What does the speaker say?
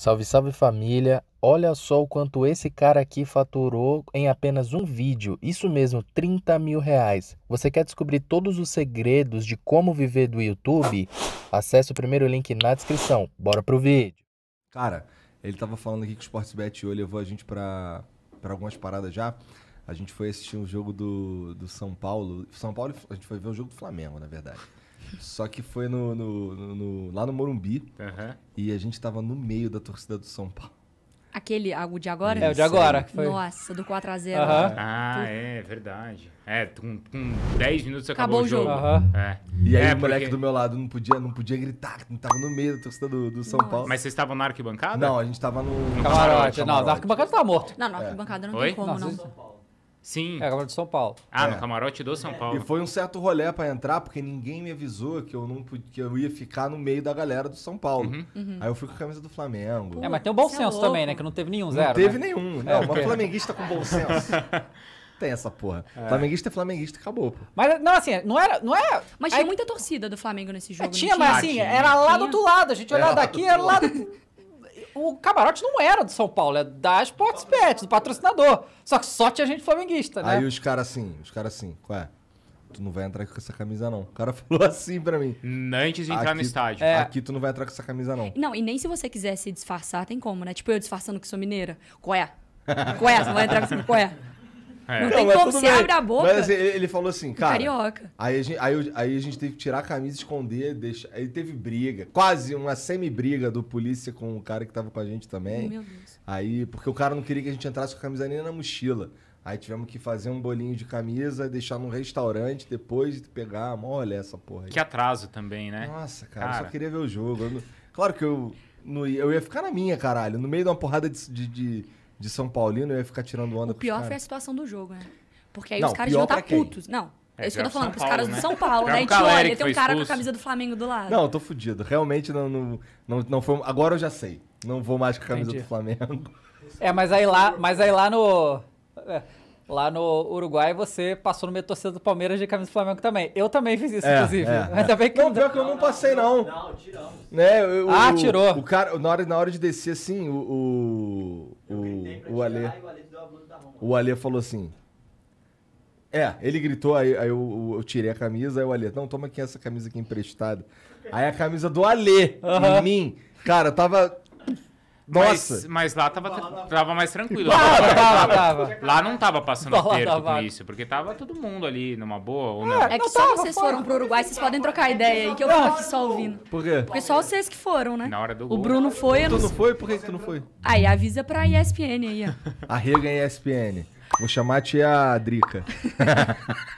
Salve, salve família! Olha só o quanto esse cara aqui faturou em apenas um vídeo, isso mesmo, 30 mil reais. Você quer descobrir todos os segredos de como viver do YouTube? Acesse o primeiro link na descrição. Bora pro vídeo! Cara, ele tava falando aqui que o Sportsbet hoje levou a gente para algumas paradas já. A gente foi assistir um jogo do, do São Paulo. São Paulo, a gente foi ver o jogo do Flamengo, na verdade. Só que foi no, no, no, no lá no Morumbi. Uhum. E a gente tava no meio da torcida do São Paulo. Aquele, o de agora? É, o de agora. Foi. Nossa, do 4x0. Uhum. Ah, é, verdade. É, com, com 10 minutos acabou, acabou o jogo. Uhum. É. E aí é, o porque... moleque do meu lado não podia, não podia gritar, não tava no meio da torcida do, do São Paulo. Mas vocês estavam na arquibancada? Não, a gente tava no, no camarote, camarote. Não, na arquibancada tava tá morto. Não, na arquibancada é. não tem Oi? como, não. não. Sim. É a Camarote de São Paulo. Ah, é. no Camarote do São é. Paulo. E foi um certo rolé para entrar, porque ninguém me avisou que eu não podia, que eu ia ficar no meio da galera do São Paulo. Uhum. Uhum. Aí eu fui com a camisa do Flamengo. é, mas tem um bom é senso é também, né? Que não teve nenhum, zero. Não teve né? nenhum. É, não, é, uma flamenguista com bom senso. tem essa porra. É. Flamenguista é flamenguista acabou, pô. Mas, não, assim, não era. Não era mas tinha aí, muita torcida do Flamengo nesse jogo. É, tinha, tinha, mas assim, ah, era lá do outro lado. A gente olhava daqui, era lá do. o camarote não era do São Paulo, é da Sports Bet, do patrocinador. Só que só tinha gente flamenguista, né? Aí os caras assim, os caras assim, ué, tu não vai entrar com essa camisa não. O cara falou assim pra mim. Antes de entrar aqui, no estádio. É. Aqui tu não vai entrar com essa camisa não. Não, e nem se você quiser se disfarçar, tem como, né? Tipo eu disfarçando que sou mineira. Qual é? Qual é? Você não vai entrar com essa... Qual é? É. Não tem como, você abre a boca. Mas assim, ele falou assim, cara. Carioca. Aí a, gente, aí, aí a gente teve que tirar a camisa, esconder, deixar. Aí teve briga, quase uma semi-briga do polícia com o cara que tava com a gente também. Meu Deus. Aí, porque o cara não queria que a gente entrasse com a camisa nem na mochila. Aí tivemos que fazer um bolinho de camisa, deixar num restaurante depois pegar. Olha essa porra aí. Que atraso também, né? Nossa, cara, cara. eu só queria ver o jogo. Não... Claro que eu, não... eu ia ficar na minha, caralho. No meio de uma porrada de, de, de de São Paulino, eu ia ficar tirando onda O pior foi a situação do jogo, né? Porque aí não, os caras iam tá estar putos. Não, é isso que eu tô falando, São pros Paulo, caras né? do São Paulo, né? A gente olha, né, tem um cara com a camisa do Flamengo do lado. Não, eu tô fudido. Realmente não, não, não, não foi. Agora eu já sei. Não vou mais com a camisa Entendi. do Flamengo. É, mas aí lá, mas aí lá no. É, Lá no Uruguai você passou no meio torcedor do Palmeiras de camisa do Flamengo também. Eu também fiz isso, é, inclusive. É, Ainda é. bem que não, pior que eu não passei, não. Não, tiramos. Né, eu, ah, o, tirou. O cara, na hora, na hora de descer, assim, o. O, o, o Ale. O Alê falou assim. É, ele gritou, aí, aí eu, eu, tirei a camisa, aí o Ale, não, toma aqui essa camisa aqui emprestada. Aí a camisa do Ale, uhum. em mim. Cara, tava nossa. Mas, mas lá tava, tava mais tranquilo. Lá, tava, tava. lá não tava passando lá, aperto tava. com isso, porque tava todo mundo ali numa boa ou não. É, é que não, só vocês fora. foram pro Uruguai, vocês podem trocar é ideia aí, que eu fico aqui só ouvindo. Por quê? Porque só vocês que foram, né? Na hora do gol. O Bruno foi, eu Tu não foi? Por que, que tu não foi? Aí avisa pra ESPN aí, ó. Arrega ESPN. Vou chamar a tia Drica.